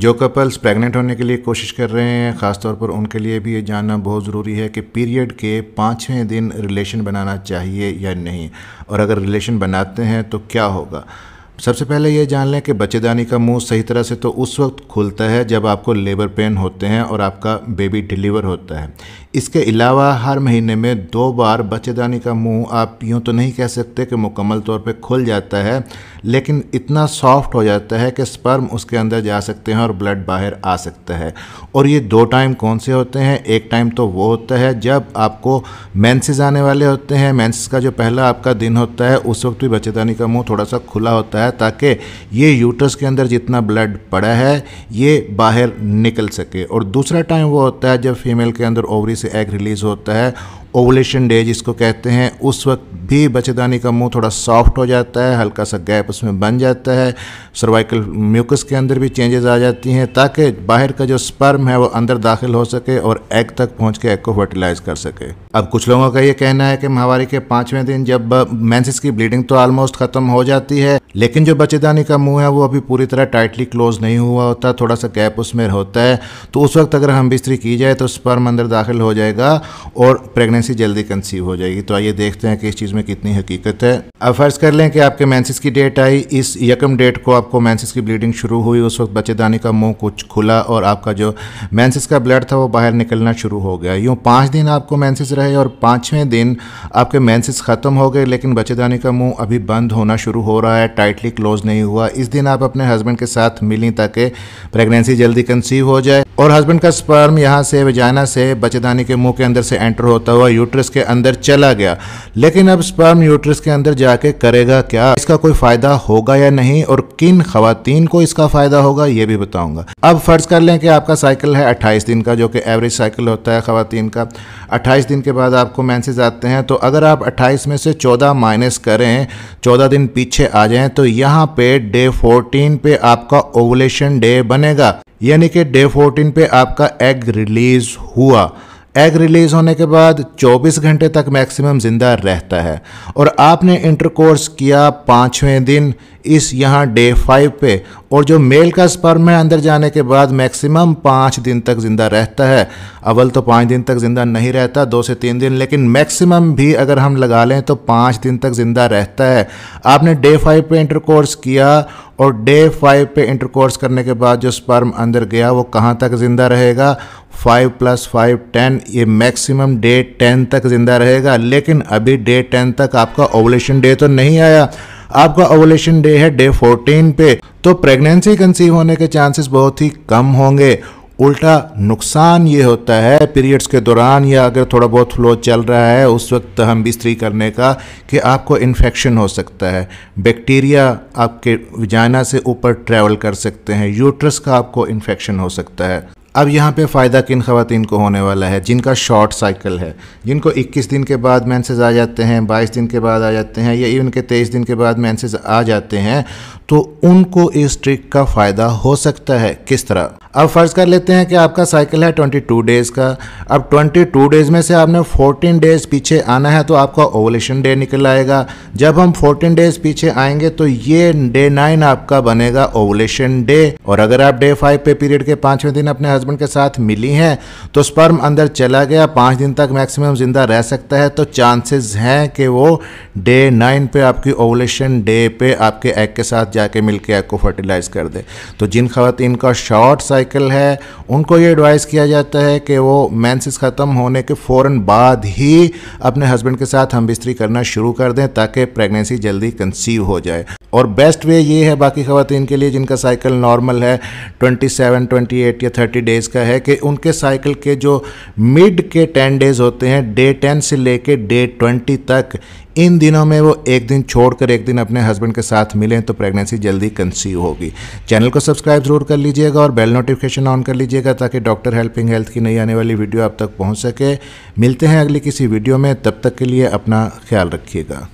जो couples pregnant होने के लिए कोशिश कर रहे हैं ख़ासतौर पर उनके लिए भी ये जानना बहुत ज़रूरी है कि पीरियड के पाँचवें दिन रिलेशन बनाना चाहिए या नहीं और अगर रिलेशन बनाते हैं तो क्या होगा सबसे पहले ये जान लें कि बच्चेदानी का मुंह सही तरह से तो उस वक्त खुलता है जब आपको लेबर पेन होते हैं और आपका बेबी डिलीवर होता है इसके अलावा हर महीने में दो बार बच्चेदानी का मुंह आप यूँ तो नहीं कह सकते कि मुकम्मल तौर पे खुल जाता है लेकिन इतना सॉफ्ट हो जाता है कि स्पर्म उसके अंदर जा सकते हैं और ब्लड बाहर आ सकता है और ये दो टाइम कौन से होते हैं एक टाइम तो वो होता है जब आपको मैंसेज आने वाले होते हैं मैंसिस का जो पहला आपका दिन होता है उस वक्त भी बच्चेदानी का मुँह थोड़ा सा खुला होता है है ताकि ये यूटस के अंदर जितना ब्लड पड़ा है ये बाहर निकल सके और दूसरा टाइम वो होता है जब फीमेल के अंदर ओवरी से एग रिलीज़ होता है ओवलेशन डे जिसको कहते हैं उस वक्त भी बचेदानी का मुंह थोड़ा सॉफ्ट हो जाता है हल्का सा गैप उसमें बन जाता है सर्वाइकल म्यूकस के अंदर भी चेंजेस आ जाती हैं ताकि बाहर का जो स्पर्म है वो अंदर दाखिल हो सके और एग तक पहुँच के एग को फर्टिलाइज कर सके अब कुछ लोगों का ये कहना है कि महावारी के पाँचवें दिन जब मैंसिस की ब्लीडिंग तो ऑलमोस्ट ख़त्म हो जाती है लेकिन जो बचेदानी का मुंह है वो अभी पूरी तरह टाइटली क्लोज नहीं हुआ होता थोड़ा सा गैप उसमें होता है तो उस वक्त अगर हम बिस्तरी की जाए तो स्पर्म अंदर दाखिल हो जाएगा और प्रेगनेंसी जल्दी कंसीव हो जाएगी तो आइए देखते हैं कि इस चीज़ में में कितनी हकीकत है अब फर्ज कर लें कि आपके मैंसिस की डेट आई इस यकम डेट को आपको मैंसिस की ब्लीडिंग शुरू हुई उस वक्त बच्चेदानी का मुंह कुछ खुला और आपका जो मैंसिस का ब्लड था वो बाहर निकलना शुरू हो गया यूँ पाँच दिन आपको मैंसिस रहे और पाँचवें दिन आपके मैंसिस ख़त्म हो गए लेकिन बच्चेदानी का मुँह अभी बंद होना शुरू हो रहा है टाइटली क्लोज नहीं हुआ इस दिन आप अपने हस्बैंड के साथ मिलें ताकि प्रेगनेंसी जल्दी कंसीव हो जाए और हस्बैंड का स्पर्म यहाँ से वजाना से बच्चेदानी के मुंह के अंदर से एंटर होता हुआ यूट्रस के अंदर चला गया लेकिन अब स्पर्म यूट्रस के अंदर जाके करेगा क्या इसका कोई फायदा होगा या नहीं और किन खातन को इसका फायदा होगा ये भी बताऊंगा अब फर्ज कर लें कि आपका साइकिल है अट्ठाईस दिन का जो कि एवरेज साइकिल होता है खातन का अट्ठाईस दिन के बाद आपको मैंसेज आते हैं तो अगर आप अट्ठाईस में से चौदह माइनस करें चौदह दिन पीछे आ जाएं तो यहाँ पे डे फोर्टीन पे आपका ओवलेशन डे बनेगा यानी कि डे फोर्टीन पे आपका एग रिलीज हुआ एग रिलीज होने के बाद 24 घंटे तक मैक्सिमम ज़िंदा रहता है और आपने इंटरकोर्स किया पाँचवें दिन इस यहाँ डे फाइव पे और जो मेल का स्पर्म है अंदर जाने के बाद मैक्सिमम पाँच दिन तक ज़िंदा रहता है अव्वल तो पाँच दिन तक ज़िंदा नहीं रहता दो से तीन दिन लेकिन मैक्सिमम भी अगर हम लगा लें तो पाँच दिन तक ज़िंदा रहता है आपने डे फाइव पे इंटरकोर्स किया और डे फाइव पे इंटरकोर्स करने के बाद जो स्पर्म अंदर गया वो कहाँ तक ज़िंदा रहेगा फाइव प्लस फाइव टेन ये मैक्सिमम डे टेन तक ज़िंदा रहेगा लेकिन अभी डे टेन तक आपका ओवलेशन डे तो नहीं आया आपका ओवलेशन डे है डे 14 पे तो प्रेगनेंसी कंसीव होने के चांसेस बहुत ही कम होंगे उल्टा नुकसान ये होता है पीरियड्स के दौरान या अगर थोड़ा बहुत फ्लो चल रहा है उस वक्त हम बिस्तरी करने का कि आपको इन्फेक्शन हो सकता है बैक्टीरिया आपके विजाना से ऊपर ट्रैवल कर सकते हैं यूट्रस का आपको इन्फेक्शन हो सकता है अब यहाँ पे फ़ायदा किन खातन को होने वाला है जिनका शॉर्ट साइकिल है जिनको 21 दिन के बाद मैंसेज आ जाते हैं 22 दिन के बाद आ जाते हैं या इवन के 23 दिन के बाद मैंसेज आ जाते हैं तो उनको इस ट्रिक का फ़ायदा हो सकता है किस तरह अब फ़र्ज़ कर लेते हैं कि आपका साइकिल है 22 डेज़ का अब 22 डेज़ में से आपने 14 डेज़ पीछे आना है तो आपका ओवलेशन डे निकल आएगा जब हम 14 डेज़ पीछे आएंगे तो ये डे नाइन आपका बनेगा ओवलेशन डे और अगर आप डे फाइव पे पीरियड के पाँचवें दिन अपने हस्बैंड हस्बैंड के साथ मिली हैं तो स्पर्म अंदर चला गया पाँच दिन तक मैक्सिमम ज़िंदा रह सकता है तो चांसेस हैं कि वो डे नाइन पे आपकी ओवलेशन डे पे आपके एग के साथ जाके मिल के एग को फर्टिलाइज़ कर दे तो जिन खातन का शॉर्ट साइकिल है उनको ये एडवाइस किया जाता है कि वो मैंसिस ख़त्म होने के फ़ौर बाद ही अपने हस्बैंड के साथ हम बिस्तरी करना शुरू कर दें ताकि प्रेगनेंसी जल्दी कंसीव हो जाए और बेस्ट वे ये है बाकी खातन के लिए जिनका साइकिल नॉर्मल है 27, 28 या 30 डेज का है कि उनके साइकिल के जो मिड के टेन डेज होते हैं डे टेन से लेके डे ट्वेंटी तक इन दिनों में वो एक दिन छोड़कर एक दिन अपने हस्बैंड के साथ मिलें तो प्रेगनेंसी जल्दी कंसीव होगी चैनल को सब्सक्राइब जरूर कर लीजिएगा और बेल नोटिफिकेशन ऑन कर लीजिएगा ताकि डॉक्टर हेल्पिंग हेल्थ की नई आने वाली वीडियो आप तक पहुंच सके मिलते हैं अगली किसी वीडियो में तब तक के लिए अपना ख्याल रखिएगा